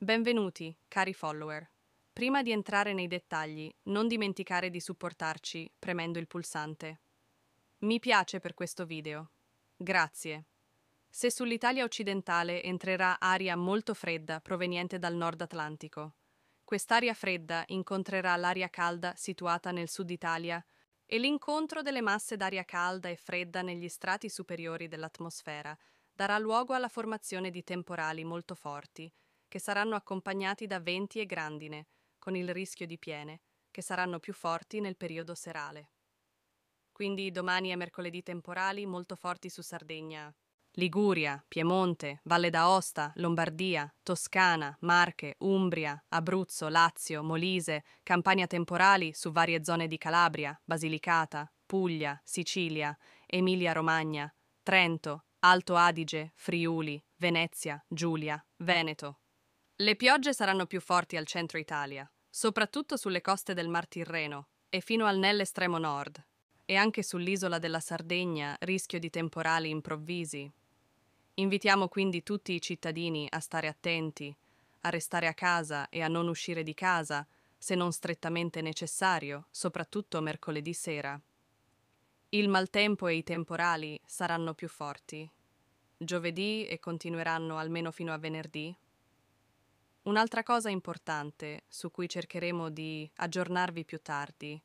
Benvenuti, cari follower. Prima di entrare nei dettagli, non dimenticare di supportarci premendo il pulsante. Mi piace per questo video. Grazie. Se sull'Italia occidentale entrerà aria molto fredda proveniente dal nord Atlantico, quest'aria fredda incontrerà l'aria calda situata nel sud Italia e l'incontro delle masse d'aria calda e fredda negli strati superiori dell'atmosfera darà luogo alla formazione di temporali molto forti, che saranno accompagnati da venti e grandine, con il rischio di piene, che saranno più forti nel periodo serale. Quindi domani e mercoledì temporali molto forti su Sardegna, Liguria, Piemonte, Valle d'Aosta, Lombardia, Toscana, Marche, Umbria, Abruzzo, Lazio, Molise, Campania temporali su varie zone di Calabria, Basilicata, Puglia, Sicilia, Emilia-Romagna, Trento, Alto Adige, Friuli, Venezia, Giulia, Veneto. Le piogge saranno più forti al centro Italia, soprattutto sulle coste del Mar Tirreno e fino al nell'estremo nord, e anche sull'isola della Sardegna rischio di temporali improvvisi. Invitiamo quindi tutti i cittadini a stare attenti, a restare a casa e a non uscire di casa, se non strettamente necessario, soprattutto mercoledì sera. Il maltempo e i temporali saranno più forti. Giovedì e continueranno almeno fino a venerdì, Un'altra cosa importante su cui cercheremo di aggiornarvi più tardi